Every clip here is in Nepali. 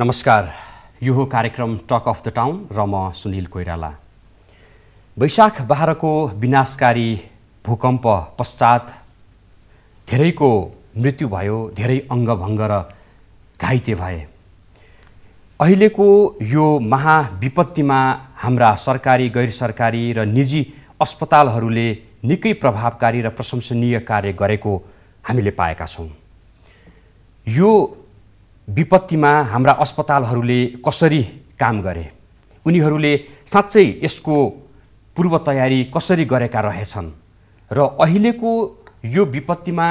नमस्कार यो हो कार्यक्रम टक अफ द टाउन र म सुनिल कोइराला वैशाख बाह्रको विनाशकारी भूकम्प पश्चात धेरैको मृत्यु भयो धेरै अङ्गभङ्ग र घाइते भए अहिलेको यो महाविपत्तिमा हाम्रा सरकारी गैर सरकारी र निजी अस्पतालहरूले निकै प्रभावकारी र प्रशंसनीय कार्य गरेको हामीले पाएका छौँ यो विपत्तिमा हाम्रा अस्पतालहरूले कसरी काम गरे उनीहरूले साँच्चै यसको पूर्व तयारी कसरी गरेका रहेछन् र अहिलेको यो विपत्तिमा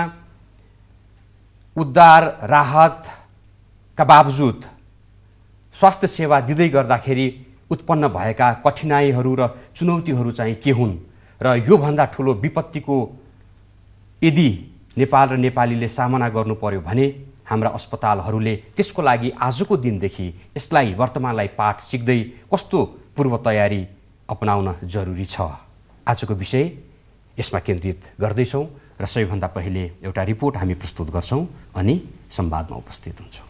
उद्धार राहतका बावजुद स्वास्थ्य सेवा दिँदै गर्दाखेरि उत्पन्न भएका कठिनाइहरू र चुनौतीहरू चाहिँ के हुन् र योभन्दा ठुलो विपत्तिको यदि नेपाल र नेपालीले सामना गर्नु पर्यो भने हाम्रा अस्पतालहरूले त्यसको लागि आजको दिनदेखि यसलाई वर्तमानलाई पाठ सिक्दै कस्तो पूर्व तयारी अपनाउन जरुरी छ आजको विषय यसमा केन्द्रित गर्दैछौँ र सबैभन्दा पहिले एउटा रिपोर्ट हामी प्रस्तुत गर्छौँ अनि संवादमा उपस्थित हुन्छौँ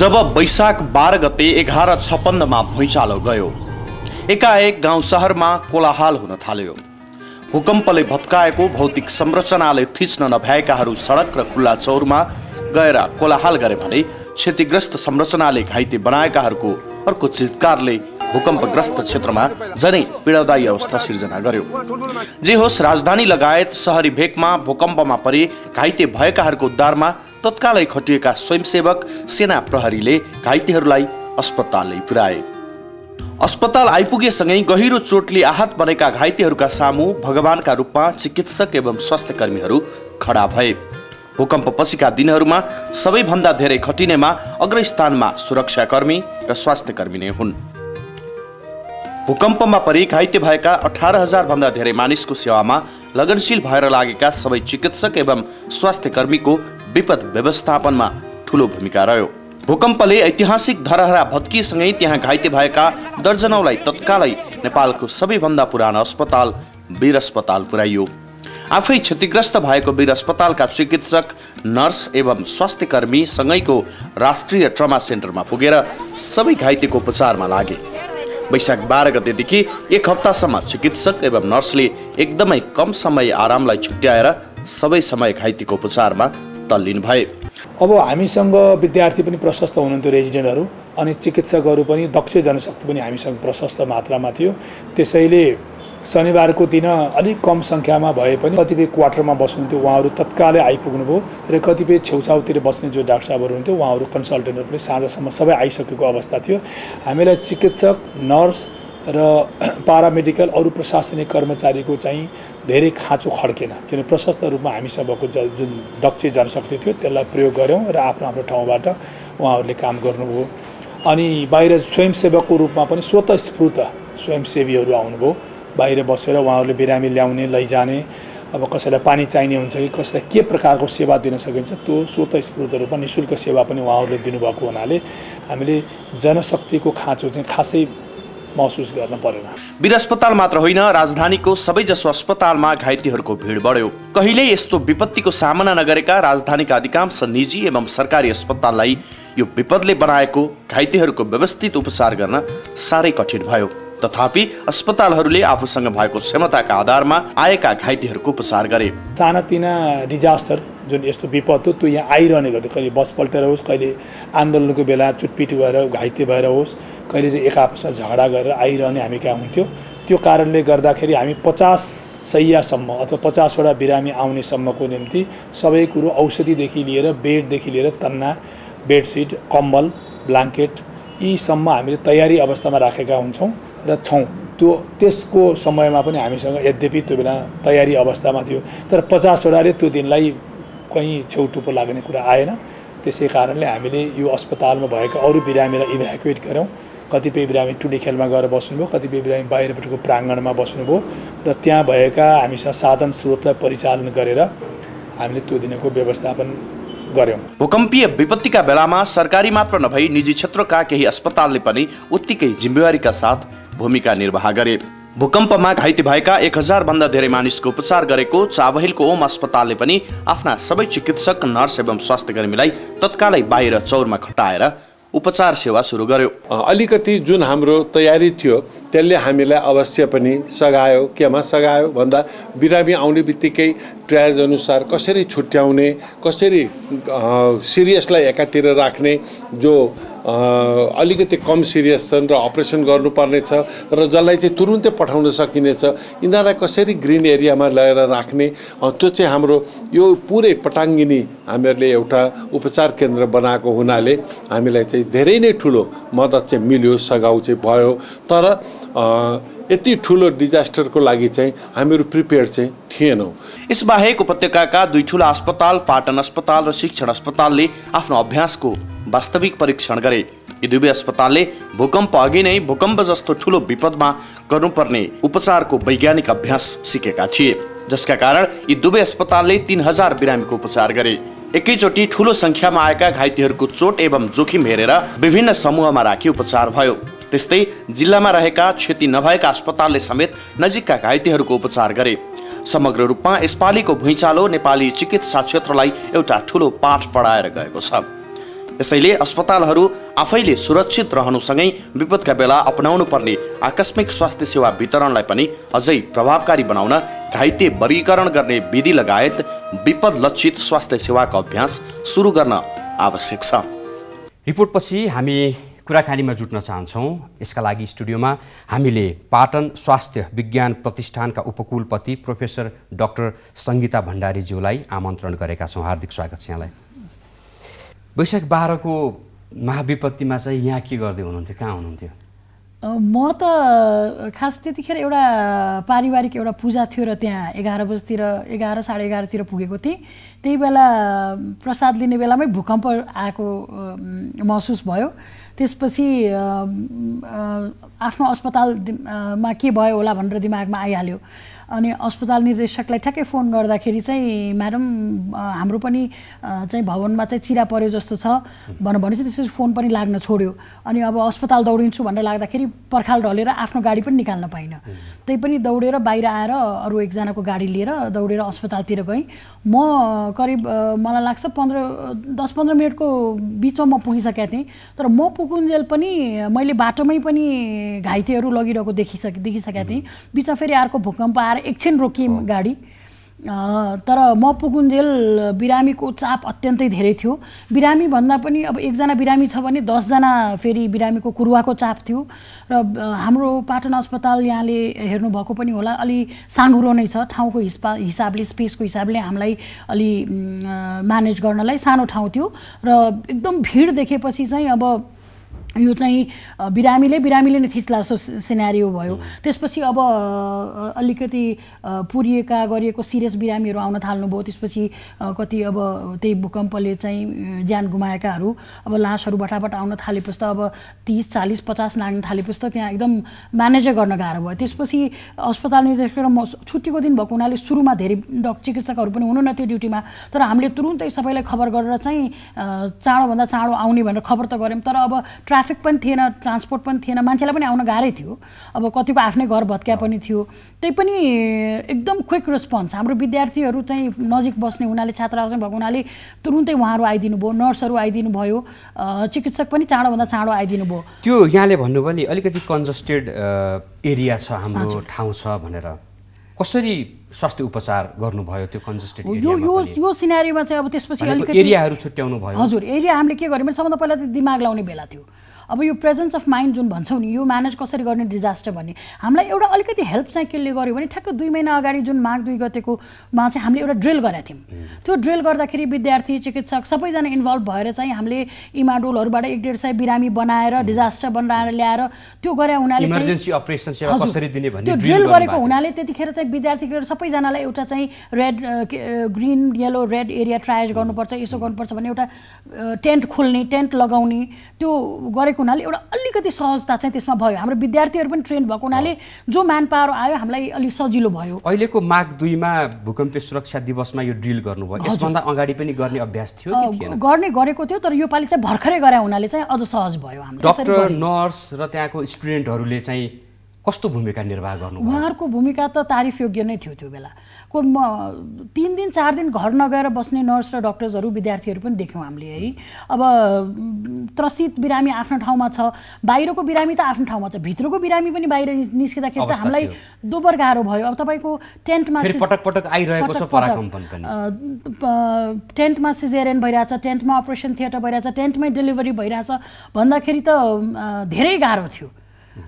जब वैशाख बाह्र गते एघार छप्पन्नमा भुइँचालो गयो एकाएक गाउँ सहरमा कोलाहाल हुन थाल्यो भूकम्पले भत्काएको भौतिक संरचनाले थिच्न नभएकाहरू सडक र खुल्ला चौरमा गएर कोलाहाल गरे भने क्षतिग्रस्त संरचनाले घाइते बनाएकाहरूको अर्को चितकारले भूकम्पग्रस्त क्षेत्रमा झनै पीडादायी अवस्था सिर्जना गर्यो जे होस् राजधानी लगायत सहरी भेकमा भूकम्पमा परे घाइते भएकाहरूको उद्धारमा तत्कालै खटिएका स्वयंसेवक सेना प्रहरीले घाइतेहरूलाई अस्पताल पुर्याए अस्पताल आइपुगेसँगै गहिरो चोटले आहत बनेका घाइतेहरूका सामु भगवानका रूपमा चिकित्सक एवं स्वास्थ्य कर्मीहरू खडा भए भूकम्पपछिका दिनहरूमा सबैभन्दा धेरै खटिनेमा अग्रस्थानमा सुरक्षाकर्मी र स्वास्थ्य कर्मी नै हुन् भूकम्पमा परि घाइते भएका अठार हजारभन्दा धेरै मानिसको सेवामा लगनशील भएर लागेका सबै चिकित्सक एवं स्वास्थ्य कर्मीको विपद व्यवस्थापनमा ठुलो भूमिका रह्यो भूकम्पले ऐतिहासिक धरहरा भत्किएसँगै त्यहाँ घाइते भएका दर्जनौलाई तत्कालै नेपालको सबैभन्दा पुरानो अस्पताल वीर अस्पताल पुर्याइयो आफै क्षतिग्रस्त भएको वीर अस्पतालका चिकित्सक नर्स एवं स्वास्थ्यकर्मी सँगैको राष्ट्रिय ट्रमा सेन्टरमा पुगेर सबै घाइतेको उपचारमा लागे वैशाख बाह्र गतेदेखि एक हप्तासम्म चिकित्सक एवं नर्सले एकदमै कम समय आरामलाई छुट्याएर सबै समय घाइतेको उपचारमा तल्लिन भए अब हामीसँग विद्यार्थी पनि प्रशस्त हुनुहुन्थ्यो रेजिडेन्टहरू अनि चिकित्सकहरू पनि दक्ष जनशक्ति पनि हामीसँग प्रशस्त मात्रामा थियो त्यसैले शनिबारको दिन अलिक कम सङ्ख्यामा भए पनि कतिपय क्वार्टरमा बस्नुहुन्थ्यो उहाँहरू तत्कालै आइपुग्नुभयो र कतिपय छेउछाउतिर बस्ने जो डाक्टर साहबहरू हुन्थ्यो उहाँहरू कन्सल्टेन्टहरू पनि साँझसम्म सबै आइसकेको अवस्था थियो हामीलाई चिकित्सक नर्स र पारामेडिकल अरू प्रशासनिक कर्मचारीको चाहिँ धेरै खाँचो खड्केन किनभने प्रशस्त रूपमा हामीसँग भएको ज जुन दक्ष जनशक्ति थियो त्यसलाई प्रयोग गऱ्यौँ र आफ्नो आफ्नो ठाउँबाट उहाँहरूले काम गर्नुभयो अनि बाहिर स्वयंसेवकको रूपमा पनि स्वतस्फूर्त स्वयंसेवीहरू आउनुभयो बाहिर बसेर उहाँहरूले बिरामी ल्याउने लैजाने अब कसैलाई पानी चाहिने हुन्छ कि कसैलाई के प्रकारको सेवा दिन सकिन्छ त्यो स्वतस्फूर्त रूपमा नि शुल्क सेवा पनि उहाँहरूले दिनुभएको हुनाले हामीले जनशक्तिको खाँचो चाहिँ खासै महसुस गर्न परेन वीर अस्पताल मात्र होइन राजधानीको सबैजसो अस्पतालमा घाइतेहरूको भिड बढ्यो कहिले यस्तो विपत्तिको सामना नगरेका राजधानीका अधिकांश निजी एवं सरकारी अस्पताललाई यो विपदले बनाएको घाइतेहरूको व्यवस्थित उपचार गर्न साह्रै कठिन भयो तथापि अस्पतालहरूले आफूसँग भएको क्षमताका आधारमा आएका घाइतेहरूको उपचार गरे सानातिना डिजास्टर जुन यस्तो विपद हो त्यो यहाँ आइरहने गर्थ्यो कहिले बस पल्टेर होस् कहिले आन्दोलनको बेला चुटपिट भएर घाइते भएर होस् कहिले चाहिँ एक आपसमा झगडा गरेर आइरहने हामी कहाँ हुन्थ्यो त्यो कारणले गर्दाखेरि हामी पचास सयसम्म अथवा पचासवटा बिरामी आउनेसम्मको निम्ति सबै कुरो औषधिदेखि लिएर बेडदेखि लिएर तन्ना बेडसिट कम्बल ब्लाङ्केट यीसम्म हामीले तयारी अवस्थामा राखेका हुन्छौँ र छौँ त्यो त्यसको समयमा पनि हामीसँग यद्यपि त्यो बेला तयारी अवस्थामा थियो तर पचासवटाले त्यो दिनलाई कहीँ छेउटुपो लाग्ने कुरा आएन त्यसै कारणले हामीले यो अस्पतालमा भएका अरू बिरामीलाई इभ्याकुएट गऱ्यौँ कतिपय बिरामी टुडी खेलमा गएर बस्नुभयो कतिपय बिरामी बाहिरपट्टिको प्राङ्गणमा बस्नुभयो र त्यहाँ भएका हामीसँग साधन स्रोतलाई परिचालन गरेर हामीले त्यो दिनको व्यवस्थापन गऱ्यौँ भूकम्पीय विपत्तिका बेलामा सरकारी मात्र नभई निजी क्षेत्रका केही अस्पतालले पनि उत्तिकै जिम्मेवारीका साथ भूमिका निर्वाह गरे भूकम्पमा घाइते भएका एक हजारभन्दा धेरै मानिसको उपचार गरेको चावहिलको ओम अस्पतालले पनि आफ्ना सबै चिकित्सक नर्स एवं स्वास्थ्यकर्मीलाई तत्कालै बाहिर चौरमा खटाएर उपचार सेवा सुरु गर्यो अलिकति जुन हाम्रो तयारी थियो त्यसले हामीलाई अवश्य पनि सघायो केमा सघायो भन्दा बिरामी आउने बित्तिकै अनुसार कसरी छुट्याउने कसरी सिरियसलाई एकातिर राख्ने जो अलिकति कम सिरियस छन् र अपरेसन गर्नुपर्नेछ र जसलाई चाहिँ तुरुन्तै पठाउन सकिनेछ यिनीहरूलाई कसरी ग्रिन एरियामा ल्याएर राख्ने त्यो चाहिँ हाम्रो यो पुरै पटाङ्गिनी हामीहरूले एउटा उपचार केन्द्र बनाएको हुनाले हामीलाई चाहिँ धेरै नै ठुलो मद्दत चाहिँ मिल्यो सघाउ चाहिँ भयो तर यति ठुलो डिजास्टरको लागि चाहिँ हामीहरू प्रिपेयर चाहिँ थिएनौँ यसबाहेक उपत्यकाका दुई ठुला अस्पताल पाटन अस्पताल र शिक्षण अस्पतालले आफ्नो अभ्यासको वास्तविक परीक्षण गरे यी दुवै अस्पतालले भूकम्प अघि नै भूकम्प जस्तो ठुलो विपदमा गर्नुपर्ने उपचारको वैज्ञानिक अभ्यास सिकेका थिए जसका कारण यी दुवै अस्पतालले तिन हजार बिरामीको उपचार गरे एकैचोटि ठुलो सङ्ख्यामा आएका घाइतेहरूको चोट एवं जोखिम हेरेर विभिन्न समूहमा राखी उपचार भयो त्यस्तै जिल्लामा रहेका क्षति नभएका अस्पतालले समेत नजिकका घाइतेहरूको उपचार गरे समग्र रूपमा यसपालिको भुइँचालो नेपाली चिकित्सा क्षेत्रलाई एउटा ठुलो पाठ पढाएर गएको छ यसैले अस्पतालहरू आफैले सुरक्षित रहनुसँगै विपदका बेला अपनाउनु पर्ने आकस्मिक स्वास्थ्य सेवा वितरणलाई पनि अझै प्रभावकारी बनाउन घाइते वर्गीकरण गर्ने विधि लगायत विपद लक्षित स्वास्थ्य सेवाको अभ्यास सुरु गर्न आवश्यक छ रिपोर्टपछि हामी कुराकानीमा जुट्न चाहन्छौँ यसका लागि स्टुडियोमा हामीले पाटन स्वास्थ्य विज्ञान प्रतिष्ठानका उपकुलपति प्रोफेसर डाक्टर सङ्गीता भण्डारीज्यूलाई आमन्त्रण गरेका छौँ हार्दिक स्वागत छ यहाँलाई वैशाख बाह्रको महाविपत्तिमा चाहिँ यहाँ के गर्दै हुनुहुन्थ्यो कहाँ हुनुहुन्थ्यो म त खास त्यतिखेर एउटा पारिवारिक एउटा पूजा थियो र त्यहाँ एघार बजीतिर एघार साढे एघारतिर पुगेको थिएँ त्यही बेला प्रसाद लिने बेलामै भूकम्प आएको महसुस भयो त्यसपछि आफ्नो अस्पतालमा के भयो होला भनेर दिमागमा आइहाल्यो अनि अस्पताल निर्देशकलाई ठ्याक्कै फोन गर्दाखेरि चाहिँ म्याडम हाम्रो पनि चाहिँ भवनमा चाहिँ चिरा पऱ्यो जस्तो छ भनेर भनेपछि त्यसपछि फोन पनि लाग्न छोड्यो अनि अब अस्पताल दौडिन्छु भनेर लाग्दाखेरि पर्खाल ढलेर आफ्नो गाडी पनि निकाल्न पाइनँ त्यही पनि दौडेर बाहिर आएर अरू एकजनाको गाडी लिएर दौडेर अस्पतालतिर गएँ म करिब मलाई लाग्छ पन्ध्र दस पन्ध्र मिनटको बिचमा म पुगिसकेका थिएँ तर म पुगुन्जेल पनि मैले बाटोमै पनि घाइतेहरू लगिरहेको देखिसके देखिसकेका थिएँ बिचमा फेरि अर्को भूकम्प आएर एकछिन रोकियौँ गाडी तर म पुगुन्जेल बिरामीको चाप अत्यन्तै धेरै थियो बिरामी भन्दा पनि अब एकजना बिरामी छ भने दसजना फेरि बिरामीको कुरुवाको चाप थियो र हाम्रो पाटन अस्पताल यहाँले हेर्नुभएको पनि होला अलि साँघुरो नै छ ठाउँको हिस्पा हिसाबले स्पेसको हिसाबले हामीलाई अलि म्यानेज गर्नलाई सानो ठाउँ थियो र एकदम भिड देखेपछि चाहिँ अब यो चाहिँ बिरामीले बिरामीले नै थिच्ला जस्तो सिनेरियो भयो त्यसपछि अब अलिकति पुरिएका गरिएको सिरियस बिरामीहरू आउन थाल्नुभयो त्यसपछि कति अब त्यही भूकम्पले चाहिँ ज्यान गुमाएकाहरू अब लासहरू बटाबट आउन थालेपछि त अब तिस चालिस पचास लाग्न थालेपछि त त्यहाँ एकदम म्यानेजै गर्न गाह्रो भयो त्यसपछि अस्पताल निर्देशक म छुट्टीको दिन भएको हुनाले सुरुमा धेरै डक चिकित्सकहरू पनि हुनु न त्यो ड्युटीमा तर हामीले तुरुन्तै सबैलाई खबर गरेर चाहिँ चाँडोभन्दा चाँडो आउने भनेर खबर त गऱ्यौँ तर अब ट्रा ट्राफिक पनि थिएन ट्रान्सपोर्ट पनि थिएन मान्छेलाई पनि आउन गाह्रै थियो अब कतिको आफ्नै घर भत्किया पनि थियो त्यही पनि एकदम क्विक रेस्पोन्स हाम्रो विद्यार्थीहरू चाहिँ नजिक बस्ने हुनाले छात्रावास भएको हुनाले तुरुन्तै उहाँहरू आइदिनु भयो नर्सहरू आइदिनु भयो चिकित्सक पनि चाँडोभन्दा चाँडो आइदिनु भयो त्यो यहाँले भन्नुभयो नि अलिकति कन्जस्टेड एरिया छ हाम्रो ठाउँ छ भनेर कसरी स्वास्थ्य उपचार गर्नुभयो त्यो कन्जस्टेड यो यो यो सिनारीमा चाहिँ अब त्यसपछि अलिकति एरियाहरू छुट्याउनु भयो हजुर एरिया हामीले के गर्यौँ भने सबभन्दा पहिला त दिमाग लाउने बेला थियो अब यो प्रेजेन्स अफ माइन्ड जुन भन्छौँ नि यो म्यानेज कसरी गर्ने डिजास्टर भन्ने हामीलाई एउटा अलिकति हेल्प चाहिँ केले गर्यो भने ठ्याक्क दुई महिना अगाडि जुन माघ दुई गतेकोमा चाहिँ हामीले एउटा ड्रिल गरेका थियौँ त्यो ड्रिल गर्दाखेरि विद्यार्थी चिकित्सक सबैजना इन्भल्भ भएर चाहिँ हामीले इमाडोलहरूबाट एक डेढ सय बिरामी बनाएर डिजास्टर बनाएर ल्याएर त्यो गरे हुनाले भन्ने ड्रिल गरेको हुनाले त्यतिखेर चाहिँ विद्यार्थीहरू सबैजनालाई एउटा चाहिँ red green yellow red area triage गर्नुपर्छ यसो गर्नुपर्छ भन्ने एउटा टेन्ट खोल्ने टेन्ट लगाउने त्यो गरे भएको हुनाले एउटा अलिकति सहजता चाहिँ त्यसमा भयो हाम्रो विद्यार्थीहरू पनि ट्रेन भएको हुनाले जो म्यान पावर आयो हामीलाई अलिक सजिलो भयो अहिलेको माघ दुईमा भूकम्पीय सुरक्षा दिवसमा यो ड्रिल गर्नुभयो यसभन्दा अगाडि पनि गर्ने अभ्यास थियो गर्ने गरेको थियो तर योपालि चाहिँ भर्खरै गरे हुनाले चाहिँ अझ सहज भयो हाम्रो डक्टर नर्स र त्यहाँको स्टुडेन्टहरूले चाहिँ कस्तो भूमिका निर्वाह गर्नु उहाँहरूको भूमिका त तारिफ योग्य नै थियो त्यो बेला को म तिन दिन चार दिन घर नगएर बस्ने नर्स र डक्टर्सहरू विद्यार्थीहरू पनि देख्यौँ हामीले है अब त्रसित बिरामी आफ्नो ठाउँमा छ बाहिरको बिरामी त आफ्नो ठाउँमा छ भित्रको बिरामी पनि बाहिर निस्किँदाखेरि त हामीलाई दोबर गाह्रो भयो अब तपाईँको टेन्टमा पटक पटक आइरहेको छ टेन्टमा सिजेरियन भइरहेछ टेन्टमा अपरेसन थिएटर भइरहेछ टेन्टमै डेलिभरी भइरहेछ भन्दाखेरि त धेरै गाह्रो थियो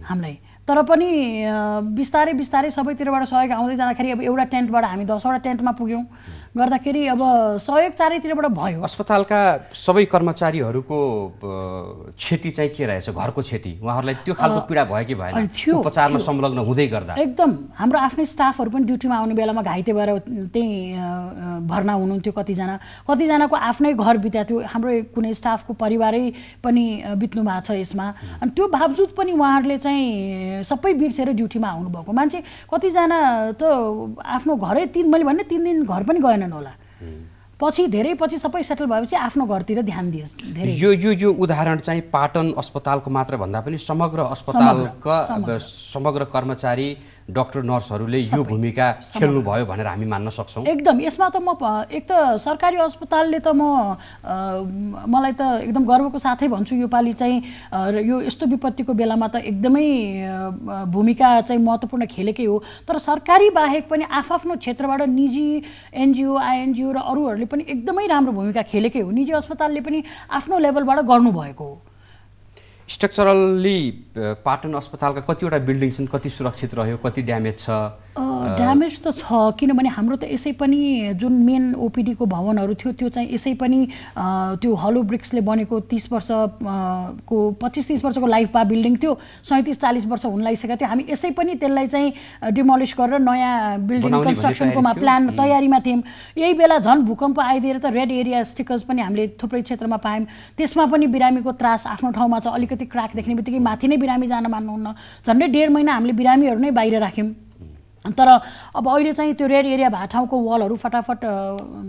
हामीलाई तर पनि बिस्तारै बिस्तारै सबैतिरबाट सहयोग आउँदै जाँदाखेरि अब एउटा टेन्टबाट हामी दसवटा टेन्टमा पुग्यौँ गर्दाखेरि अब सहयोग चारैतिरबाट भयो अस्पतालका सबै कर्मचारीहरूको क्षति चाहिँ के रहेछ घरको क्षति उहाँहरूलाई त्यो खालको पीडा भयो कि भएन थियो उपचारमा संलग्न हुँदै गर्दा एकदम हाम्रो आफ्नै स्टाफहरू पनि ड्युटीमा आउने बेलामा घाइते भएर त्यहीँ भर्ना हुनुहुन्थ्यो कतिजना कतिजनाको आफ्नै घर बित्या थियो हाम्रो कुनै स्टाफको परिवारै पनि बित्नु भएको छ यसमा अनि त्यो बावजुद पनि उहाँहरूले चाहिँ सबै बिर्सेर ड्युटीमा आउनुभएको मान्छे कतिजना त आफ्नो घरै तिन मैले भने तिन दिन घर पनि गएन होला पछि धेरै पछि सबै सेटल भएपछि आफ्नो घरतिर ध्यान दियोस् धेरै यो यो यो उदाहरण चाहिँ पाटन अस्पतालको मात्र भन्दा पनि समग्र अस्पतालका समग्र कर्मचारी डक्टर नर्सहरूले यो भूमिका खेल्नुभयो भनेर हामी मान्न सक्छौँ एकदम यसमा त म एक त सरकारी अस्पतालले त म मलाई त एकदम गर्वको साथै भन्छु योपालि चाहिँ यो यस्तो विपत्तिको बेलामा त एकदमै भूमिका चाहिँ महत्त्वपूर्ण खेलेकै हो तर सरकारी बाहेक पनि आफ्नो क्षेत्रबाट निजी एनजिओ आइएनजिओ र अरूहरूले पनि एकदमै राम्रो भूमिका खेलेकै हो निजी अस्पतालले पनि आफ्नो लेभलबाट गर्नुभएको हो स्ट्रक्चरल्ली पाटन uh, अस्पतालका कतिवटा बिल्डिङ छन् कति सुरक्षित रह्यो कति ड्यामेज छ ड्यामेज त छ किनभने हाम्रो त यसै पनि जुन मेन ओपिडीको भवनहरू थियो त्यो चाहिँ यसै पनि त्यो हलो ब्रिक्सले बनेको तिस वर्ष को पच्चिस तिस वर्षको लाइफ पा बिल्डिङ थियो सैँतिस चालिस वर्ष हुन लागिसकेको थियो हामी यसै पनि त्यसलाई चाहिँ डिमोलिस गरेर नयाँ बिल्डिङ कन्स्ट्रक्सनकोमा प्लान तयारीमा थियौँ यही बेला झन् भूकम्प आइदिएर त रेड एरिया स्टिकर्स पनि हामीले थुप्रै क्षेत्रमा पायौँ त्यसमा पनि बिरामीको त्रास आफ्नो ठाउँमा छ अलिकति क्राक देख्ने बित्तिकै माथि नै बिरामी जान मान्नुहुन्न झन्डै डेढ महिना हामीले बिरामीहरू नै बाहिर राख्यौँ तर अब अहिले चाहिँ त्यो रेड एरिया भाटाउँको वालहरू फटाफट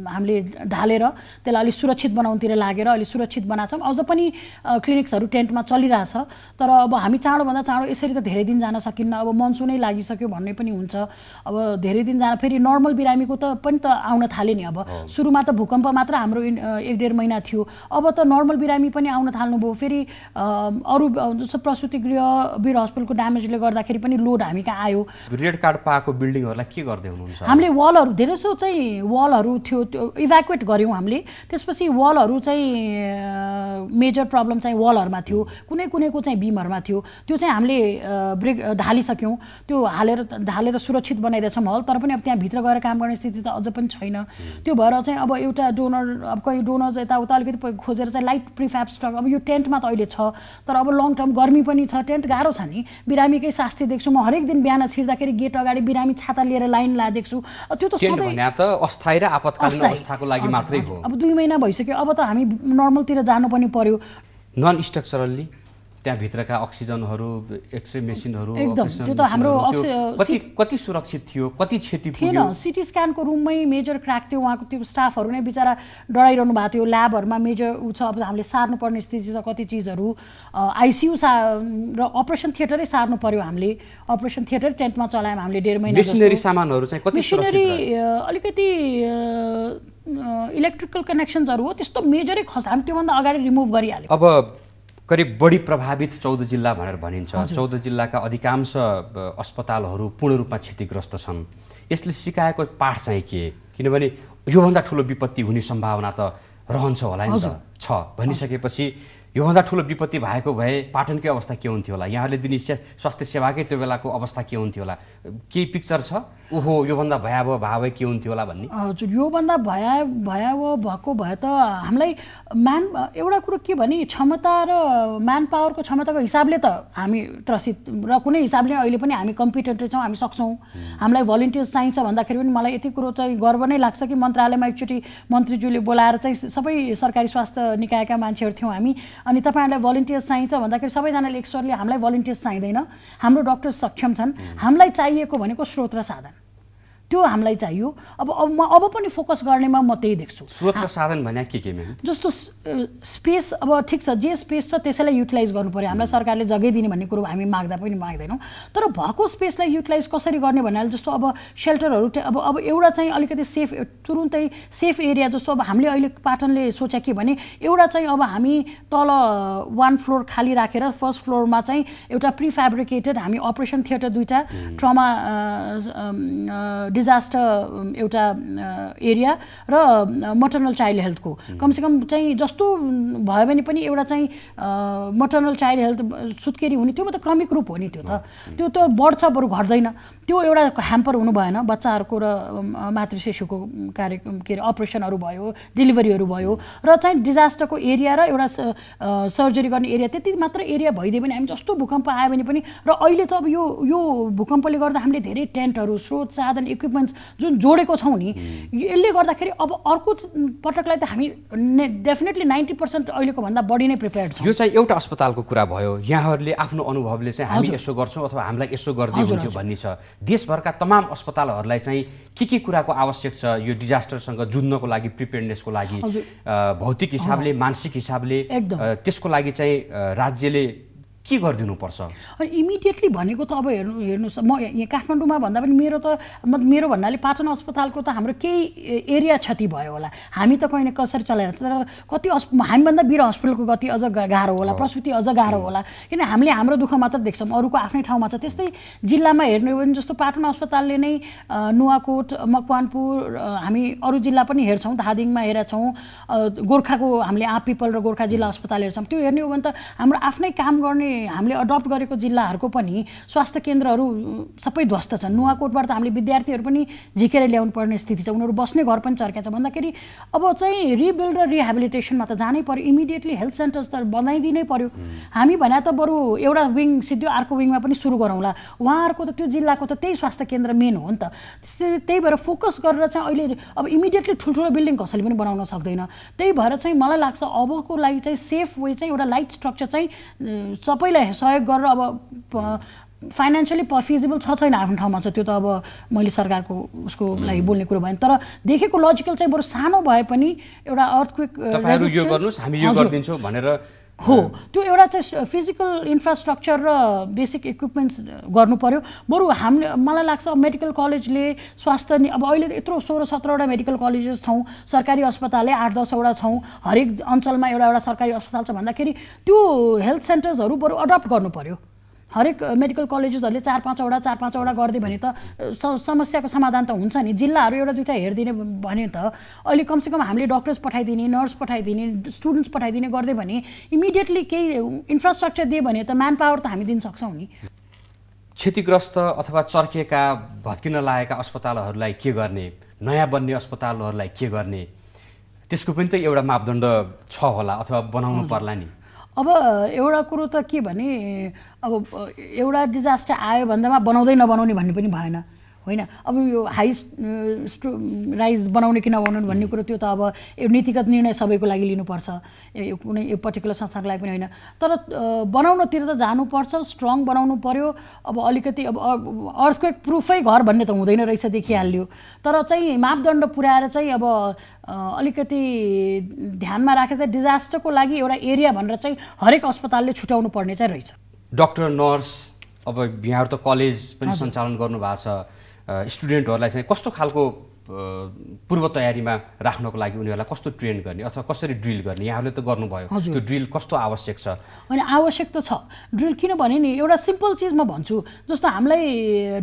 हामीले ढालेर त्यसलाई अलिक सुरक्षित बनाउनुतिर लागेर अलिक सुरक्षित बनाएको छौँ अझ पनि क्लिनिक्सहरू टेन्टमा चलिरहेछ तर अब हामी चाँडोभन्दा चाँडो यसरी त धेरै दिन जान सकिन्न अब मनसुनै लागिसक्यो भन्ने पनि हुन्छ अब धेरै दिन जान फेरि नर्मल बिरामीको त पनि त आउन थाल्यो नि अब सुरुमा त भूकम्प मात्र हाम्रो एक डेढ महिना थियो अब त नर्मल बिरामी पनि आउन थाल्नुभयो फेरि अरू जस्तो प्रसुति गृह वीर हस्पिटलको ड्यामेजले गर्दाखेरि पनि लोड हामी कहाँ आयो रेड कार्ड पाएको जग्गाको बिल्डिङहरूलाई के गर्दै हुनुहुन्छ हामीले वालहरू धेरै सो चाहिँ वालहरू थियो त्यो इभ्याकुएट गऱ्यौँ हामीले त्यसपछि वालहरू चाहिँ मेजर प्रब्लम चाहिँ वालहरूमा थियो कुनै कुनैको चाहिँ बिमहरूमा थियो त्यो चाहिँ हामीले ब्रेक ढालिसक्यौँ त्यो हालेर ढालेर सुरक्षित बनाइरहेछौँ हल तर पनि अब त्यहाँभित्र गएर काम गर्ने स्थिति त अझ पनि छैन त्यो भएर चाहिँ अब एउटा डोनर अब कहीँ डोनर यताउता अलिकति खोजेर चाहिँ लाइट प्रिफ्याप स्टक अब यो टेन्टमा त अहिले छ तर अब लङ टर्म गर्मी पनि छ टेन्ट गाह्रो छ नि बिरामीकै शास्ति देख्छु म हरेक दिन बिहान छिर्दाखेरि गेट अगाडि बिरामी छाता लिएर लाइन लादेको छु त्यो त त अस्थायी र आपतकालीन अवस्थाको लागि मात्रै हो अब दुई महिना भइसक्यो अब त हामी नर्मलतिर जानु पनि पर्यो नन स्ट्रक्चरल्ली त्यहाँभित्रका अक्सिजनहरू एक्सरे मेसिनहरू कति कति सुरक्षित थियो कति क्षति थिएन सिटी स्क्यानको रुममै मेजर क्र्याक थियो उहाँको त्यो स्टाफहरू नै बिचरा डराइरहनु भएको थियो ल्याबहरूमा मेजर ऊ छ अब हामीले सार्नुपर्ने स्थिति छ कति चिजहरू आइसियु सा र अपरेसन थिएटरै सार्नु पर्यो हामीले अपरेसन थिएटर टेन्टमा चलायौँ हामीले डेढ महिना मेसिनरी सामानहरू चाहिँ कति मेसिनरी अलिकति इलेक्ट्रिकल कनेक्सन्सहरू हो त्यस्तो मेजरै खस हामी त्योभन्दा अगाडि रिमुभ गरिहाल्यो अब करिब बढी प्रभावित चौध जिल्ला भनेर भनिन्छ चौध जिल्लाका अधिकांश अस्पतालहरू पूर्ण रूपमा क्षतिग्रस्त छन् यसले सिकाएको पाठ चाहिँ के किनभने योभन्दा ठुलो विपत्ति हुने सम्भावना त रहन्छ होला नि त छ भनिसकेपछि योभन्दा ठुलो विपत्ति भएको भए पाटनकै अवस्था के हुन्थ्यो होला यहाँहरूले दिने स्वास्थ्य सेवाकै त्यो बेलाको अवस्था के हुन्थ्यो होला केही पिक्चर छ ओहो योभन्दा भयावह भावै के हुन्थ्यो होला भन्ने हजुर योभन्दा भया भयावह भएको भए त हामीलाई म्यान एउटा कुरो के भने क्षमता र म्यान पावरको क्षमताको हिसाबले त हामी त्रसित र कुनै हिसाबले अहिले पनि हामी कम्पिटेन्ट छौँ हामी सक्छौँ हामीलाई भलिन्टियर्स चाहिन्छ भन्दाखेरि पनि मलाई यति कुरो चाहिँ गर्व नै लाग्छ कि मन्त्रालयमा एकचोटि मन्त्रीज्यूले बोलाएर चाहिँ सबै सरकारी स्वास्थ्य निकायका मान्छेहरू थियौँ हामी अनि तपाईँहरूलाई भलिन्टियर्स चाहिन्छ भन्दाखेरि सबैजनाले एक स्वरले हामीलाई भलिन्टियर्स चाहिँदैन हाम्रो डक्टर्स सक्षम छन् हामीलाई चाहिएको भनेको स्रोत र साधन त्यो हामीलाई चाहियो अब अब म अब पनि फोकस गर्नेमा म त्यही देख्छु स्रोत साधन भने के के जस्तो स्पेस अब ठिक छ जे स्पेस छ त्यसैलाई युटिलाइज गर्नु पऱ्यो हामीलाई सरकारले जग्गै दिने भन्ने कुरो हामी माग्दा पनि माग्दैनौँ तर भएको स्पेसलाई युटिलाइज कसरी गर्ने भन्नाले जस्तो अब सेल्टरहरू अब अब एउटा चाहिँ अलिकति सेफ तुरुन्तै सेफ एरिया जस्तो अब हामीले अहिले पाटनले सोचे के भने एउटा चाहिँ अब हामी तल वान फ्लोर खाली राखेर फर्स्ट फ्लोरमा चाहिँ एउटा प्रिफेब्रिकेटेड हामी अपरेसन थिएटर दुइटा ट्रमा डिजास्टर um, एउटा एरिया uh, र मटर्नल चाइल्ड हेल्थको कमसेकम चाहिँ जस्तो भयो भने पनि एउटा चाहिँ मटर्नल चाइल्ड हेल्थ सुत्केरी हुने त्यो त क्रमिक रूप हो नि त्यो त त्यो त बढ्छ बरु घट्दैन त्यो एउटा ह्याम्पर हुनु भएन बच्चाहरूको र मातृ शिशुको कार्य के अरे अपरेसनहरू भयो डेलिभरीहरू भयो र चाहिँ डिजास्टरको एरिया र एउटा सर्जरी गर्ने एरिया त्यति मात्र एरिया भइदियो भने हामी जस्तो भूकम्प आयो भने पनि र अहिले त अब यो यो भूकम्पले गर्दा हामीले धेरै टेन्टहरू स्रोत साधन इक्विपमेन्ट्स जुन जोडेको छौँ नि यसले गर्दाखेरि अब अर्को पटकलाई त हामी डेफिनेटली नाइन्टी पर्सेन्ट अहिलेको भन्दा बढी नै प्रिपेयर छ यो चाहिँ एउटा अस्पतालको कुरा भयो यहाँहरूले आफ्नो अनुभवले चाहिँ हामी यसो गर्छौँ अथवा हामीलाई यसो गरिदिनु भन्ने छ देशभरका तमाम अस्पतालहरूलाई चाहिँ के के कुराको आवश्यक छ यो डिजास्टरसँग जुझ्नको लागि प्रिपेयरनेसको लागि भौतिक हिसाबले मानसिक हिसाबले त्यसको लागि चाहिँ राज्यले के गरिदिनुपर्छ इमिडिएटली भनेको त अब हेर्नु हेर्नुहोस् म यहाँ काठमाडौँमा भन्दा पनि मेरो त मेरो भन्नाले पाचन अस्पतालको त हाम्रो केही एरिया क्षति भयो होला हामी त कहीँ न कसरी चलाएर तर कति अस् हामीभन्दा बिर हस्पिटलको गति अझ गाह्रो होला प्रसुति अझ गाह्रो होला किन हामीले हाम्रो दुःख मात्र देख्छौँ अरूको आफ्नै ठाउँमा छ त्यस्तै जिल्लामा हेर्नु हो भने जस्तो पाटन अस्पतालले नै नुवाकोट मकवानपुर हामी अरू जिल्ला पनि हेर्छौँ धादिङमा हेरेका छौँ गोर्खाको हामीले आँप पिपल र गोर्खा जिल्ला अस्पताल हेर्छौँ त्यो हेर्ने हो भने त हाम्रो आफ्नै काम गर्ने हामीले अडप्ट गरेको जिल्लाहरूको पनि स्वास्थ्य केन्द्रहरू सबै ध्वस्त छन् नुवाकोटबाट त हामीले विद्यार्थीहरू पनि झिकेर ल्याउनु पर्ने स्थिति छ उनीहरू बस्ने घर पनि चर्किया छ भन्दाखेरि अब चाहिँ रिबिल्ड र रिहेबिलिटेसनमा त जानै पऱ्यो इमिडिएटली हेल्थ सेन्टर्स त बनाइदिनै पऱ्यो हामी भने त बरु एउटा विङ सिद्धि अर्को विङमा पनि सुरु गरौँला उहाँहरूको त त्यो जिल्लाको त त्यही स्वास्थ्य केन्द्र मेन हो नि त त्यही भएर फोकस गरेर चाहिँ अहिले अब इमिडिएटली ठुल्ठुलो बिल्डिङ कसैले पनि बनाउन सक्दैन त्यही भएर चाहिँ मलाई लाग्छ अबको लागि चाहिँ सेफ वे चाहिँ एउटा लाइट स्ट्रक्चर चाहिँ सबै सबैलाई सहयोग गरेर अब फाइनेन्सियली फिजिबल छ छैन आफ्नो ठाउँमा छ त्यो त अब मैले सरकारको उसको लागि बोल्ने कुरो भएन तर देखेको लजिकल चाहिँ बरु सानो भए पनि एउटा अर्थक्वेक हामी यो गरिदिन्छौँ भनेर हो त्यो एउटा चाहिँ फिजिकल इन्फ्रास्ट्रक्चर र बेसिक इक्विपमेन्ट्स गर्नु पऱ्यो बरु हामीले मलाई लाग्छ मेडिकल कलेजले स्वास्थ्य नि अब अहिले त यत्रो सोह्र सत्रवटा मेडिकल कलेजेस छौँ सरकारी अस्पतालै आठ दसवटा छौँ हरेक अञ्चलमा एउटा एउटा सरकारी अस्पताल छ भन्दाखेरि त्यो हेल्थ सेन्टर्सहरू बरु अडप्ट गर्नु पऱ्यो हरेक मेडिकल कलेजेसहरूले चार पाँचवटा चार पाँचवटा गरिदियो भने त समस्याको समाधान त हुन्छ नि जिल्लाहरू एउटा दुइटा हेरिदिने भने त अहिले कमसेकम हामीले डक्टर्स पठाइदिने नर्स पठाइदिने स्टुडेन्ट्स पठाइदिने गरिदियो भने इमिडिएटली केही इन्फ्रास्ट्रक्चर दियो भने त म्यान पावर त हामी दिन सक्छौँ नि क्षतिग्रस्त अथवा चर्किएका भत्किन लागेका अस्पतालहरूलाई के गर्ने नयाँ बन्ने अस्पतालहरूलाई के गर्ने त्यसको पनि त एउटा मापदण्ड छ होला अथवा बनाउनु पर्ला नि अब एउटा कुरो त के भने अब एउटा डिजास्टर आयो भन्दामा बनाउँदै नबनाउने भन्ने पनि भएन होइन अब यो हाई राइज बनाउने कि नबनाउने भन्ने कुरो त्यो त अब यो नीतिगत निर्णय सबैको लागि लिनुपर्छ यो कुनै यो पर्टिकुलर संस्थाको लागि पनि होइन तर बनाउनतिर त जानुपर्छ स्ट्रङ बनाउनु पर्यो अब अलिकति अब अर्थको एक प्रुफै घर भन्ने त हुँदैन रहेछ देखिहाल्यो तर चाहिँ मापदण्ड पुऱ्याएर चाहिँ अब अलिकति ध्यानमा राखेर चाहिँ डिजास्टरको लागि एउटा एरिया भनेर चाहिँ हरेक अस्पतालले छुट्याउनु पर्ने चाहिँ रहेछ डक्टर नर्स अब यहाँहरू त कलेज पनि सञ्चालन गर्नुभएको छ स्टुडेन्टहरूलाई चाहिँ कस्तो खालको पूर्व तयारीमा राख्नको लागि उनीहरूलाई कस्तो ट्रेन गर्ने अथवा कसरी ड्रिल गर्ने यहाँहरूले त गर्नुभयो त्यो ड्रिल कस्तो आवश्यक छ होइन आवश्यक त छ ड्रिल किनभने नि एउटा सिम्पल चिज म भन्छु जस्तो हामीलाई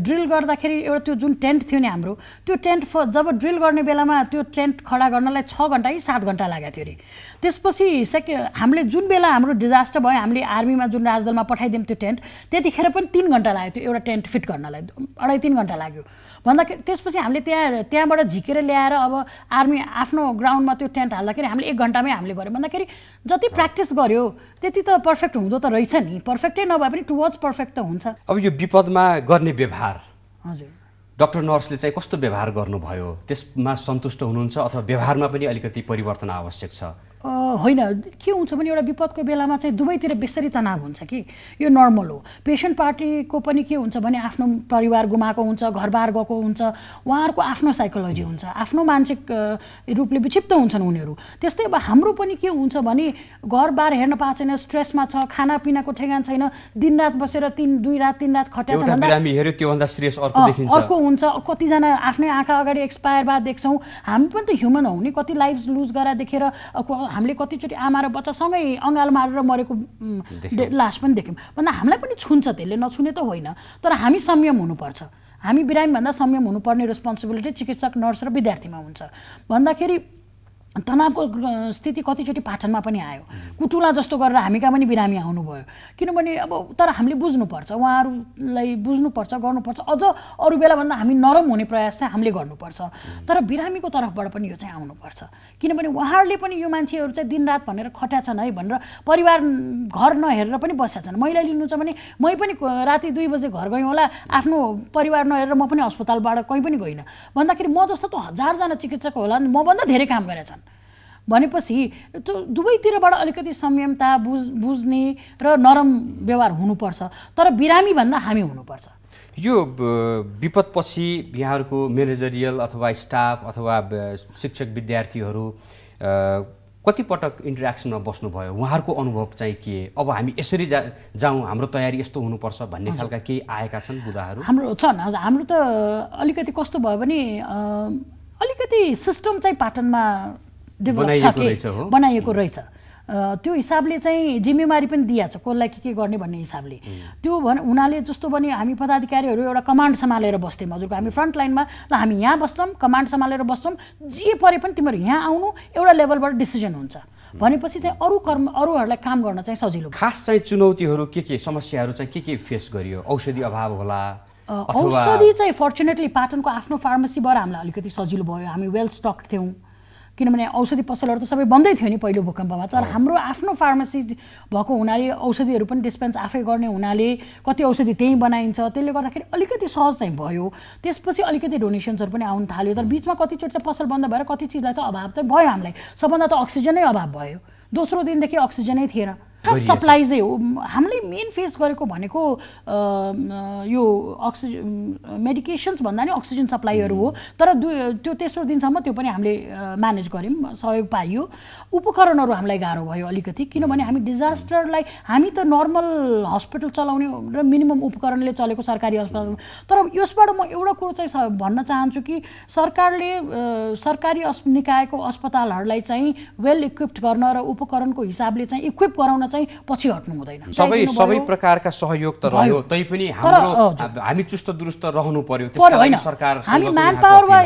ड्रिल गर्दाखेरि एउटा त्यो जुन टेन्ट थियो नि हाम्रो त्यो टेन्ट फ जब ड्रिल गर्ने बेलामा त्यो टेन्ट खडा गर्नलाई छ घन्टा कि सात घन्टा लागेको थियो अरे त्यसपछि सेके हामीले जुन बेला हाम्रो डिजास्टर भयो हामीले आर्मीमा जुन राजदलमा पठाइदियौँ त्यो टेन्ट त्यतिखेर पनि तिन घन्टा लाग्यो त्यो एउटा टेन्ट फिट गर्नलाई अढाई तिन घन्टा लाग्यो भन्दाखेरि त्यसपछि हामीले त्यहाँ त्यहाँबाट झिकेर ल्याएर अब आर्मी आफ्नो ग्राउन्डमा त्यो टेन्ट हाल्दाखेरि हामीले एक घन्टामै हामीले गऱ्यौँ भन्दाखेरि जति प्र्याक्टिस गऱ्यो त्यति त पर्फेक्ट हुँदो त रहेछ नि पर्फेक्टै नभए पनि टुवर्ड्स पर्फेक्ट त हुन्छ अब यो विपदमा गर्ने व्यवहार हजुर डक्टर नर्सले चाहिँ कस्तो व्यवहार गर्नुभयो त्यसमा सन्तुष्ट हुनुहुन्छ अथवा व्यवहारमा पनि अलिकति परिवर्तन आवश्यक छ होइन के हुन्छ भने एउटा विपदको बेलामा चाहिँ दुवैतिर बेसरी तनाव हुन्छ कि यो नर्मल हो पेसेन्ट पार्टीको पनि के हुन्छ भने आफ्नो परिवार गुमाएको हुन्छ घरबार गएको हुन्छ उहाँहरूको आफ्नो साइकोलोजी हुन्छ आफ्नो मानसिक रूपले विक्षिप्त हुन्छन् उनीहरू त्यस्तै अब हाम्रो पनि के हुन्छ भने घरबार हेर्न पाएको छैन स्ट्रेसमा छ खानापिनाको ठेगान छैन दिनरात बसेर तिन दुई रात तिन रात खट्याउँछ अर्को हुन्छ कतिजना आफ्नै आँखा अगाडि एक्सपायर बाद देख्छौँ हामी पनि त ह्युमन हौ नि कति लाइफ लुज गरेर देखेर हामीले कतिचोटि आमा र बच्चासँगै अँगाल मारेर मरेको लास पनि देख्यौँ भन्दा हामीलाई पनि छुन्छ त्यसले नछुने त होइन तर हामी संयम हुनुपर्छ हामी बिरामीभन्दा संयम हुनुपर्ने रेस्पोन्सिबिलिटी चिकित्सक नर्स र विद्यार्थीमा हुन्छ भन्दाखेरि तनावको स्थिति कतिचोटि पाठनमा पनि आयो कुटुला जस्तो गरेर हामी कहाँ पनि बिरामी आउनुभयो किनभने अब तर हामीले बुझ्नुपर्छ उहाँहरूलाई बुझ्नुपर्छ गर्नुपर्छ अझ अरू बेलाभन्दा हामी नरम हुने प्रयास चाहिँ हामीले गर्नुपर्छ तर बिरामीको तर्फबाट पनि यो चाहिँ आउनुपर्छ किनभने उहाँहरूले पनि यो मान्छेहरू चाहिँ दिनरात भनेर खट्या छन् है भनेर परिवार घर नहेरेर पनि बसेका छन् मैलाई लिनु छ भने मै पनि राति दुई बजे घर गयौँ होला आफ्नो परिवार नहेरेर म पनि अस्पतालबाट कहीँ पनि गइनँ भन्दाखेरि म जस्तो त हजारजना चिकित्सक होला नि मभन्दा धेरै काम गरेका छन् भनेपछि त्यो दुवैतिरबाट अलिकति संयमता बुझ बुझ्ने र नरम व्यवहार हुनुपर्छ तर बिरामीभन्दा हामी हुनुपर्छ यो विपदपछि यहाँहरूको म्यानेजरियल अथवा स्टाफ अथवा शिक्षक विद्यार्थीहरू कतिपटक इन्ट्रेक्सनमा बस्नुभयो उहाँहरूको अनुभव चाहिँ के अब हामी यसरी जा जाउँ हाम्रो तयारी यस्तो हुनुपर्छ भन्ने खालका केही आएका छन् बुधाहरू हाम्रो छन् हाम्रो त अलिकति कस्तो भयो भने अलिकति सिस्टम चाहिँ पाटनमा डेभलप छ बनाइएको रहेछ त्यो हिसाबले चाहिँ जिम्मेवारी पनि दिइहाल्छ कसलाई के के गर्ने भन्ने हिसाबले त्यो भन् उनीहरूले जस्तो पनि हामी पदाधिकारीहरू एउटा कमान्ड सम्हालेर बस्थ्यौँ हजुरको हामी फ्रन्ट लाइनमा ल हामी यहाँ बस्छौँ कमान्ड सम्हालेर बस्छौँ जे परे पनि तिमीहरू यहाँ आउनु एउटा लेभलबाट डिसिजन हुन्छ भनेपछि चाहिँ अरू कर्म अरूहरूलाई काम गर्न चाहिँ सजिलो खास चाहिँ चुनौतीहरू के के समस्याहरू चाहिँ के के फेस गरियो औषधि अभाव होला औषधि चाहिँ फर्चुनेटली पाटनको आफ्नो फार्मेसीबाट हामीलाई अलिकति सजिलो भयो हामी वेल स्टक थियौँ किनभने औषधि पसलहरू त सबै बन्दै थियो नि पहिलो भूकम्पमा तर हाम्रो आफ्नो फार्मासी भएको हुनाले औषधिहरू पनि डिस्पेन्स आफै गर्ने हुनाले कति औषधि त्यहीँ बनाइन्छ त्यसले गर्दाखेरि अलिकति सहज चाहिँ भयो त्यसपछि अलिकति डोनेसन्सहरू पनि आउनु थाल्यो तर बिचमा कतिचोटि चाहिँ पसल बन्द भएर कति चिजलाई त अभाव चाहिँ भयो हामीलाई सबभन्दा त अक्सिजनै अभाव भयो दोस्रो दिनदेखि अक्सिजनै थिएन खास सप्लाई चाहिँ हो हामीले मेन फेस गरेको भनेको यो अक्सिजन मेडिकेसन्स भन्दा नि अक्सिजन सप्लाईहरू हो तर त्यो तेस्रो दिनसम्म त्यो पनि हामीले म्यानेज गऱ्यौँ सहयोग पाइयो उपकरणहरू हामीलाई गाह्रो भयो अलिकति किनभने हामी डिजास्टरलाई हामी त नर्मल हस्पिटल चलाउने र मिनिमम उपकरणले चलेको सरकारी अस्पताल तर यसबाट म एउटा कुरो चाहिँ भन्न चाहन्छु कि सरकारले सरकारी अस् निकायको अस्पतालहरूलाई चाहिँ वेल इक्विप्ड गर्न र उपकरणको हिसाबले चाहिँ इक्विप गराउन चाहिँ पछि हट्नु हुँदैन सबै सबै प्रकारका सहयोग त रह्यो तैपनि हाम्रो हामी चुस्त दुरुस्त रहनु पर्यो सरकार हामी म्यान पावरमा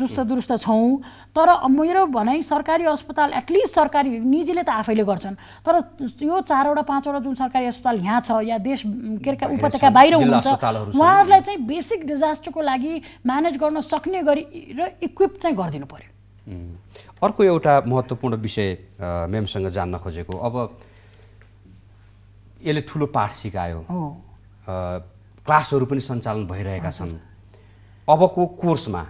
चुस्त दुरुस्त छौँ तर मेरो भनाइ सरकारी अस्पताल एटलिस्ट सरकारी निजीले त आफैले गर्छन् तर यो चारवटा पाँचवटा जुन सरकारी अस्पताल यहाँ छ या देश के अरे उपत्यका बाहिर हुनुहुन्छ उहाँहरूलाई चाहिँ बेसिक डिजास्टरको लागि म्यानेज गर्न सक्ने गरी र इक्विप चाहिँ गरिदिनु पर्यो अर्को एउटा महत्त्वपूर्ण विषय म्यामसँग जान्न खोजेको अब यसले ठुलो पाठ सिकायो क्लासहरू पनि सञ्चालन भइरहेका छन् अबको कोर्समा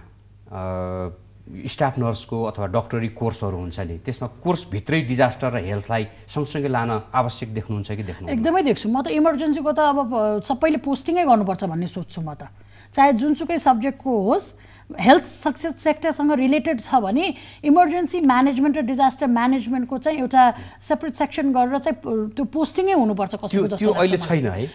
स्टाफ नर्सको अथवा डक्टरी कोर्सहरू हुन्छ नि त्यसमा कोर्सभित्रै डिजास्टर र हेल्थलाई सँगसँगै लान आवश्यक देख्नुहुन्छ कि देख्नु एकदमै देख्छु म त इमर्जेन्सीको त अब सबैले पोस्टिङै गर्नुपर्छ भन्ने सोध्छु म त चाहे जुनसुकै सब्जेक्टको होस् हेल्थ सक्सेस सेक्टरसँग रिलेटेड छ भने इमर्जेन्सी म्यानेजमेन्ट र डिजास्टर म्यानेजमेन्टको चाहिँ एउटा सेपरेट सेक्सन गरेर चाहिँ त्यो पोस्टिङै हुनुपर्छ कसैको जस्तो अहिले छैन है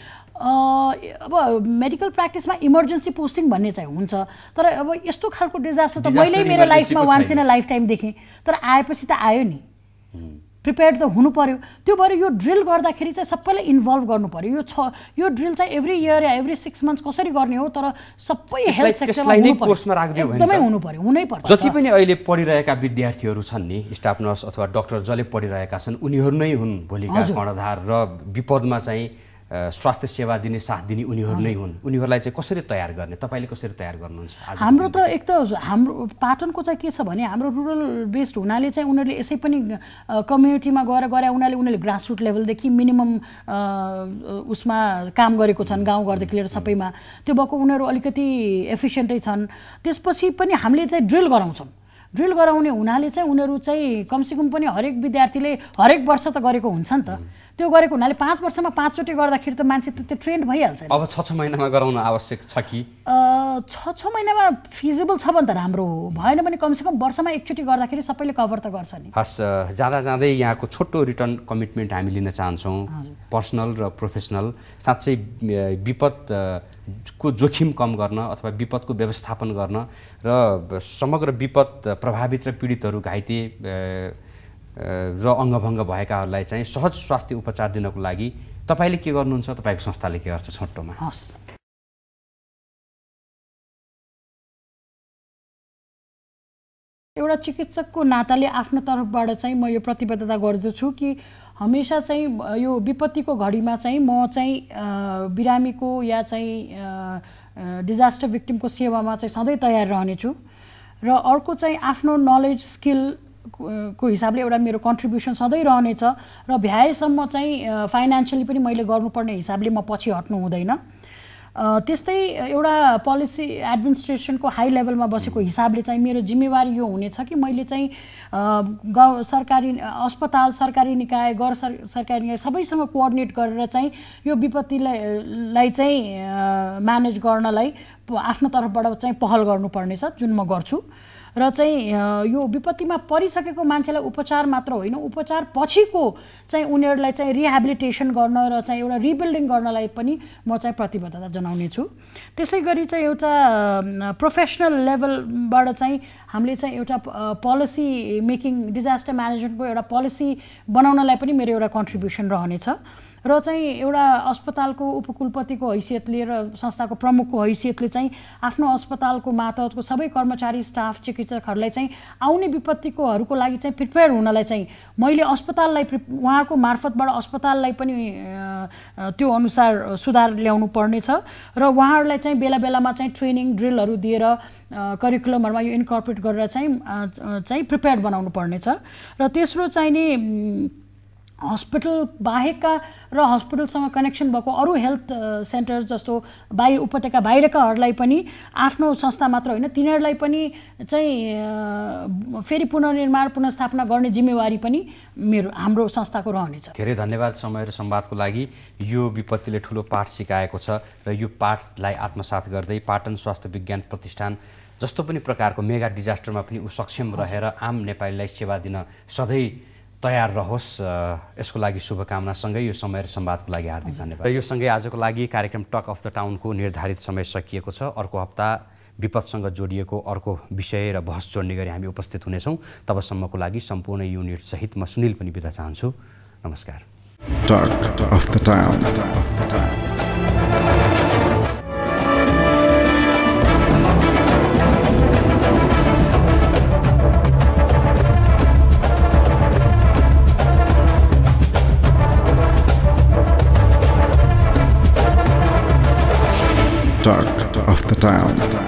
अब मेडिकल प्र्याक्टिसमा इमर्जेन्सी पोस्टिङ भन्ने चाहिँ हुन्छ तर अब यस्तो खालको डिजास्टर त मैले मेरो लाइफमा once in a lifetime देखेँ तर आएपछि त आयो नि प्रिपेयर त हुनु पऱ्यो त्यो भएर यो ड्रिल गर्दाखेरि चाहिँ सबैले इन्भल्भ गर्नु पऱ्यो यो छ यो ड्रिल चाहिँ एभ्री इयर या एभ्री सिक्स मन्थ्स कसरी गर्ने हो तर सबै हेल्थ कोर्समा राखिदियो एकदमै हुनु पऱ्यो पर्छ जति पनि अहिले पढिरहेका विद्यार्थीहरू छन् नि स्टाफ नर्स अथवा डक्टर जसले पढिरहेका छन् उनीहरू नै हुन् भोलिका कर्णधार र विपदमा चाहिँ स्वास्थ्य सेवा दिने साथ दिने उनीहरू नै हुन् उनीहरूलाई चाहिँ कसरी तयार गर्ने तपाईँले कसरी तयार गर्नुहुन्छ हाम्रो त एक त हाम्रो पाटनको चाहिँ के छ भने हाम्रो रुरल बेस्ड हुनाले चाहिँ उनीहरूले यसै पनि कम्युनिटीमा गएर गएर उनीहरूले उनीहरूले ग्रासरुट लेभलदेखि मिनिमम उसमा काम गरेको छन् गाउँघरदेखि लिएर सबैमा त्यो भएको उनीहरू अलिकति एफिसियन्टै छन् त्यसपछि पनि हामीले चाहिँ ड्रिल गराउँछौँ ड्रिल गराउने हुनाले चाहिँ उनीहरू चाहिँ कमसेकम पनि हरेक विद्यार्थीले हरेक वर्ष त गरेको हुन्छ नि त त्यो गरेको हुनाले पाँच वर्षमा पाँचचोटि गर्दाखेरि त मान्छे त त्यो ट्रेन्ड भइहाल्छ अब छ छ महिनामा गराउन आवश्यक छ कि छ छ महिनामा फिजिबल छ भने त राम्रो हो भएन भने कमसेकम वर्षमा एकचोटि गर्दाखेरि सबैले कभर त गर्छ नि हस् जाँदा जाँदै यहाँको छोटो रिटर्न कमिटमेन्ट हामी लिन चाहन्छौँ पर्सनल र प्रोफेसनल साँच्चै विपद को जोखिम कम गर्न अथवा विपदको व्यवस्थापन गर्न र समग्र विपद प्रभावित र पीडितहरू घाइते र अङ्गभङ्ग भएकाहरूलाई चाहिँ सहज स्वास्थ्य उपचार दिनको लागि तपाईँले के गर्नुहुन्छ तपाईँको संस्थाले के गर्छ छोटोमा हस् एउटा चिकित्सकको नाताले आफ्नो तर्फबाट चाहिँ म यो प्रतिबद्धता गर्दछु कि हमेसा चाहिँ यो विपत्तिको घडीमा चाहिँ म चाहिँ बिरामीको या चाहिँ डिजास्टर भिक्टिमको सेवामा चाहिँ सधैँ तयार रहनेछु र अर्को चाहिँ आफ्नो नलेज स्किल को हिसाबले एउटा मेरो कन्ट्रिब्युसन सधैँ रहनेछ र भ्याएसम्म चाहिँ फाइनेन्सियली पनि मैले गर्नुपर्ने हिसाबले म पछि हट्नु हुँदैन त्यस्तै एउटा पोलिसी एडमिनिस्ट्रेसनको हाई लेभलमा बसेको हिसाबले चाहिँ मेरो जिम्मेवारी यो हुनेछ कि मैले चाहिँ गाउँ सरकारी अस्पताल सरकारी निकाय गर सर सरकारी निकाय सबैसँग कोअर्डिनेट गरेर चाहिँ यो विपत्तिलाई लाई चाहिँ म्यानेज गर्नलाई आफ्नो तर्फबाट चाहिँ पहल गर्नुपर्नेछ जुन म गर्छु र चाहिँ यो विपत्तिमा परिसकेको मान्छेलाई उपचार मात्र होइन उपचार पछिको चाहिँ उनीहरूलाई चाहिँ रिहेबिलिटेसन गर्न र चाहिँ एउटा रिबिल्डिङ गर्नलाई पनि म चाहिँ प्रतिबद्धता जनाउने छु त्यसै गरी चाहिँ एउटा प्रोफेसनल लेभलबाट चाहिँ हामीले चाहिँ एउटा पोलिसी मेकिङ डिजास्टर म्यानेजमेन्टको एउटा पोलिसी बनाउनलाई पनि मेरो एउटा कन्ट्रिब्युसन रहनेछ र चाहिँ एउटा अस्पतालको उपकुलपतिको हैसियतले र संस्थाको प्रमुखको हैसियतले चाहिँ आफ्नो अस्पतालको मातहतको सबै कर्मचारी स्टाफ चिकित्सकहरूलाई चाहिँ आउने विपत्तिकोहरूको लागि चाहिँ प्रिपेयर हुनलाई चाहिँ मैले अस्पताललाई उहाँको मार्फतबाट अस्पताललाई पनि त्यो अनुसार सुधार ल्याउनु पर्नेछ र उहाँहरूलाई चाहिँ बेला बेलामा चाहिँ ट्रेनिङ ड्रिलहरू दिएर करिकुलमहरूमा यो इन्कर्पोरेट गरेर चाहिँ चाहिँ प्रिपेयर बनाउनु पर्नेछ र तेस्रो चाहिँ नि हस्पिटल बाहेकका र हस्पिटलसँग कनेक्सन भएको अरू हेल्थ सेन्टर जस्तो बाहिर उपत्यका बाहिरकाहरूलाई पनि आफ्नो संस्था मात्र होइन तिनीहरूलाई पनि चाहिँ फेरि पुनर्निर्माण पुनर्स्थापना गर्ने जिम्मेवारी पनि मेरो हाम्रो संस्थाको रहनेछ धेरै धन्यवाद समय र संवादको लागि यो विपत्तिले ठुलो पाठ सिकाएको छ र यो पाठलाई आत्मसात गर्दै पाटन स्वास्थ्य विज्ञान प्रतिष्ठान जस्तो पनि प्रकारको मेगा डिजास्टरमा पनि ऊ सक्षम रहेर आम नेपालीलाई सेवा दिन सधैँ तयार रहोस् यसको लागि शुभकामनासँगै यो समय र सम्वादको लागि हार्दिक धन्यवाद र यो सँगै आजको लागि कार्यक्रम टक अफ द टाउनको निर्धारित समय सकिएको छ अर्को हप्ता विपदसँग जोडिएको अर्को विषय र बहस जोड्ने गरी हामी उपस्थित हुनेछौँ तबसम्मको लागि सम्पूर्ण युनिट सहित म सुनिल पनि बिदा चाहन्छु नमस्कार Dark of the town.